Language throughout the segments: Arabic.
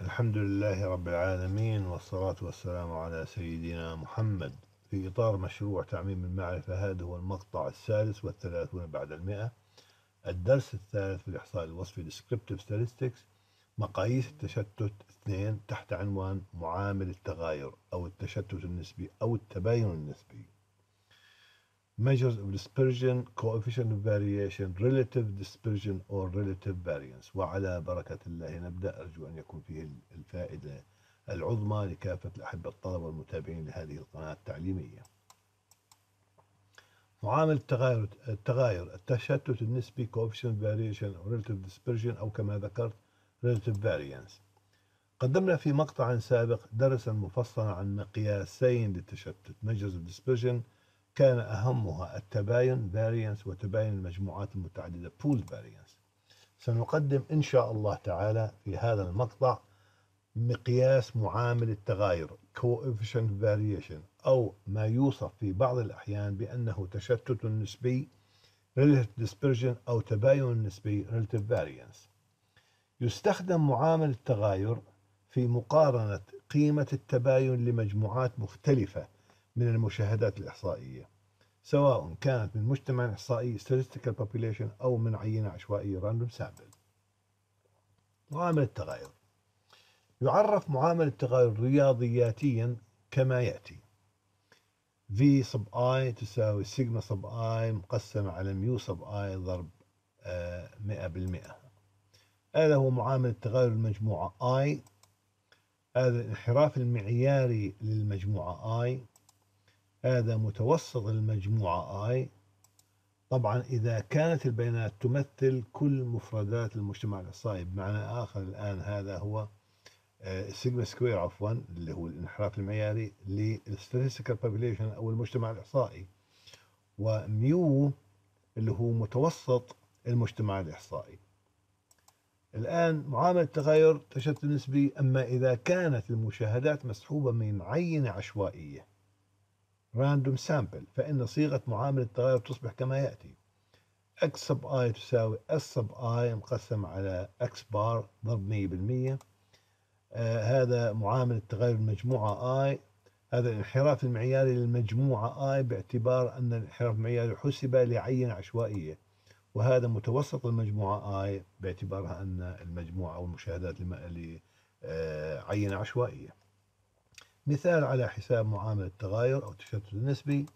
الحمد لله رب العالمين والصلاة والسلام على سيدنا محمد في إطار مشروع تعميم المعرفة هذا هو المقطع الثالث والثلاثون بعد المئة الدرس الثالث في الإحصاء الوصفي Descriptive Statistics مقاييس التشتت اثنين تحت عنوان معامل التغاير أو التشتت النسبي أو التباين النسبي measures of dispersion, coefficient of variation, relative dispersion or relative variance وعلى بركة الله نبدأ أرجو أن يكون فيه الفائدة العظمى لكافة الأحبة الطلبة والمتابعين لهذه القناة التعليمية معامل التغاير التغاير التشتت النسبي coefficient of variation or relative dispersion أو كما ذكرت relative variance قدمنا في مقطع سابق درسا مفصلا عن مقياسين للتشتت measures of dispersion كان أهمها التباين variance وتباين المجموعات المتعددة بول variance سنقدم إن شاء الله تعالى في هذا المقطع مقياس معامل التغاير coefficient variation أو ما يوصف في بعض الأحيان بأنه تشتت نسبي relative dispersion أو تباين نسبي relative variance يستخدم معامل التغاير في مقارنة قيمة التباين لمجموعات مختلفة من المشاهدات الإحصائية سواء كانت من مجتمع إحصائي statistical population أو من عينة عشوائية random sample معامل التغاير يعرف معامل التغاير رياضياتيا كما يأتي V sub i تساوي سيجما sub i مقسمة على ميو sub i ضرب 100% آه، هذا هو معامل التغير المجموعة I هذا الانحراف المعياري للمجموعة I هذا متوسط المجموعة I طبعا إذا كانت البيانات تمثل كل مفردات المجتمع الإحصائي بمعنى آخر الآن هذا هو سيجما آه، سكوير عفوا اللي هو الانحراف المعياري للستاتستيكال بوبيليشن أو المجتمع الإحصائي وميو اللي هو متوسط المجتمع الإحصائي الآن معامل التغير تشتت نسبي أما إذا كانت المشاهدات مسحوبة من عينة عشوائية random sample فإن صيغة معامل التغير تصبح كما يأتي x sub i تساوي s sub i مقسم على x bar ضرب 100% آه هذا معامل التغير المجموعة i هذا الانحراف المعياري للمجموعة i باعتبار أن الانحراف المعياري حسب لعينة عشوائية وهذا متوسط المجموعة i باعتبارها أن المجموعة أو المشاهدات لعينة عشوائية مثال على حساب معامل التغاير أو التشتت النسبي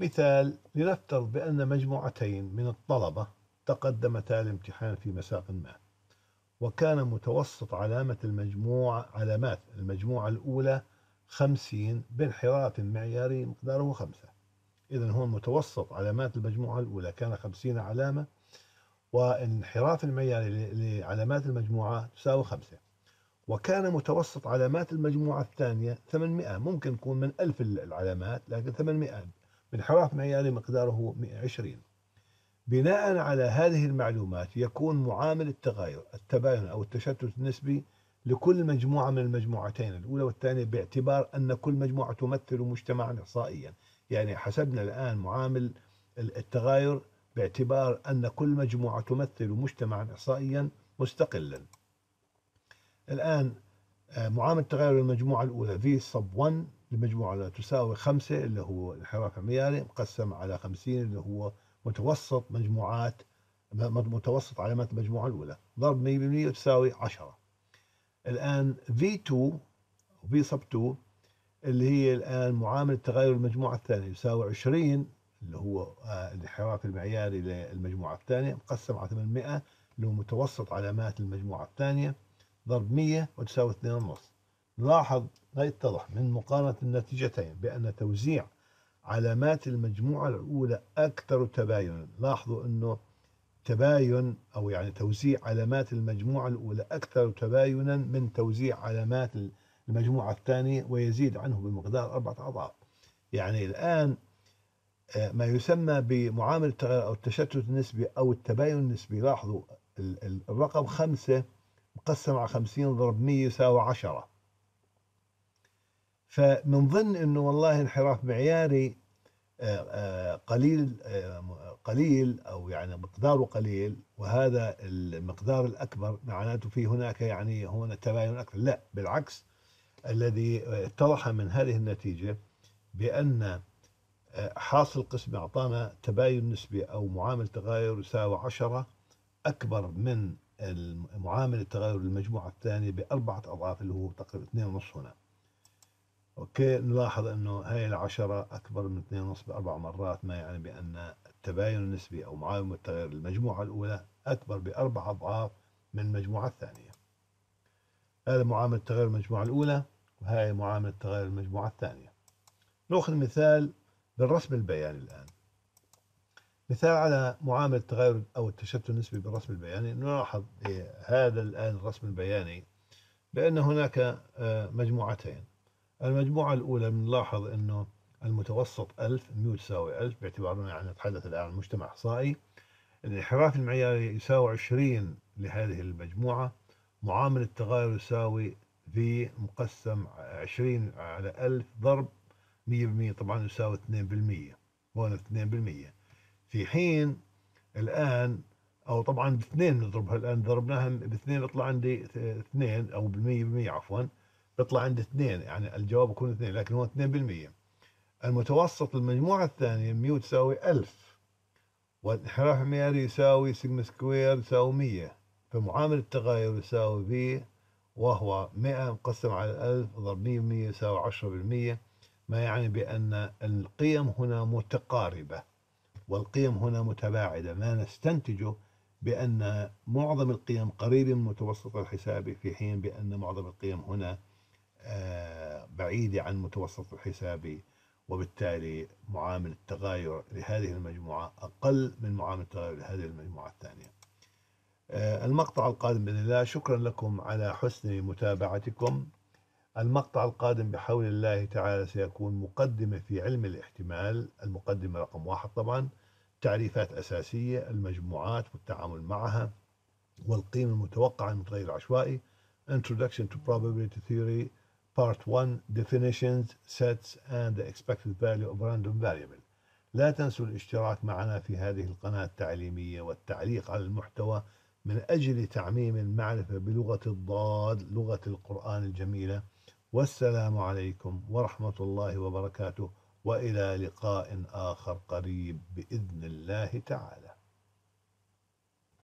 مثال لنفترض بأن مجموعتين من الطلبة تقدمتا لامتحان في مساق ما وكان متوسط علامة المجموعة علامات المجموعة الأولى خمسين بانحراف معياري مقداره خمسة إذا هو متوسط علامات المجموعة الأولى كان خمسين علامة وانحراف المعياري لعلامات المجموعة تساوي خمسة وكان متوسط علامات المجموعة الثانية 800 ممكن يكون من 1000 العلامات لكن 800 بانحراف معياري مقداره 120 بناء على هذه المعلومات يكون معامل التغاير التباين أو التشتت النسبي لكل مجموعة من المجموعتين الأولى والثانية باعتبار أن كل مجموعة تمثل مجتمعا إحصائيا يعني حسبنا الآن معامل التغاير باعتبار أن كل مجموعة تمثل مجتمعا إحصائيا مستقلا الآن آه، معامل تغير المجموعة الأولى V sub 1 المجموعة لا تساوي 5 اللي هو الحراك المعياري مقسم على 50 اللي هو متوسط مجموعات متوسط علامات المجموعة الأولى ضرب 100% تساوي 10 الآن V2 V sub 2 اللي هي الآن معامل تغير المجموعة الثانية يساوي 20 اللي هو آه، الحراك المعياري للمجموعة الثانية مقسم على 800 اللي هو متوسط علامات المجموعة الثانية ضرب 100 وتساوي 2.5 نلاحظ لا يتضح من مقارنة النتيجتين بأن توزيع علامات المجموعة الأولى أكثر تباينا لاحظوا أنه تباين أو يعني توزيع علامات المجموعة الأولى أكثر تباينا من توزيع علامات المجموعة الثانية ويزيد عنه بمقدار أربعة أضعاف يعني الآن آه، ما يسمى بمعامل التغير أو التشتت النسبي أو التباين النسبي لاحظوا الرقم خمسة مقسم على 50 ضرب 100 يساوي 10 فمن ضمن انه والله انحراف معياري آه، آه، قليل آه، قليل او يعني مقداره قليل وهذا المقدار الاكبر معناته في هناك يعني هنا تباين اكثر لا بالعكس الذي اتضح من هذه النتيجه بان حاصل قسم اعطانا تباين نسبي او معامل تغاير يساوي 10 اكبر من معامل التغير للمجموعة الثانية بأربعة أضعاف اللي هو تقريبا ونص هنا أوكي نلاحظ أنه هاي العشرة أكبر من ونص بأربع مرات ما يعني بأن التباين النسبي أو معامل التغير للمجموعة الأولى أكبر بأربع أضعاف من المجموعة الثانية هذا معامل التغير المجموعة الأولى وهاي معامل التغير المجموعة الثانية نأخذ مثال بالرسم البياني الآن مثال على معامله التغير او التشتت النسبي بالرسم البياني نلاحظ إيه، هذا الان الرسم البياني بان هناك آه، مجموعتين المجموعه الاولى بنلاحظ انه المتوسط 1000 100 تساوي 1000 باعتبارنا يعني نتحدث الان عن مجتمع احصائي الانحراف المعياري يساوي 20 لهذه المجموعه معامل التغير يساوي في مقسم 20 على 1000 ضرب 100% طبعا يساوي 2% هون 2% في حين الآن أو طبعا باثنين نضربها الآن ضربناها باثنين بيطلع عندي اثنين أو بالمية بالمية عفوا بيطلع عندي اثنين يعني الجواب يكون اثنين لكن هو اثنين بالمية المتوسط المجموعة الثانية ميو تساوي ألف وانحراف معياري يساوي سيجما سكوير يساوي مية فمعامل التغير يساوي بي وهو 100 مقسم على 1000 ضرب 100 100 يساوي 10% ما يعني بأن القيم هنا متقاربة والقيم هنا متباعدة ما نستنتجه بأن معظم القيم قريب من متوسط الحساب في حين بأن معظم القيم هنا آه، بعيدة عن متوسط الحساب وبالتالي معامل التغاير لهذه المجموعة أقل من معامل التغاير لهذه المجموعة الثانية آه، المقطع القادم بإذن الله شكرا لكم على حسن متابعتكم المقطع القادم بحول الله تعالى سيكون مقدمة في علم الاحتمال المقدمة رقم واحد طبعا تعريفات أساسية المجموعات والتعامل معها والقيمة المتوقعة غير العشوائي Introduction to Probability Theory Part 1 Definitions, Sets and the Expected Value of Random Variable لا تنسوا الاشتراك معنا في هذه القناة التعليمية والتعليق على المحتوى من أجل تعميم المعرفة بلغة الضاد لغة القرآن الجميلة والسلام عليكم ورحمة الله وبركاته وإلى لقاء آخر قريب بإذن الله تعالى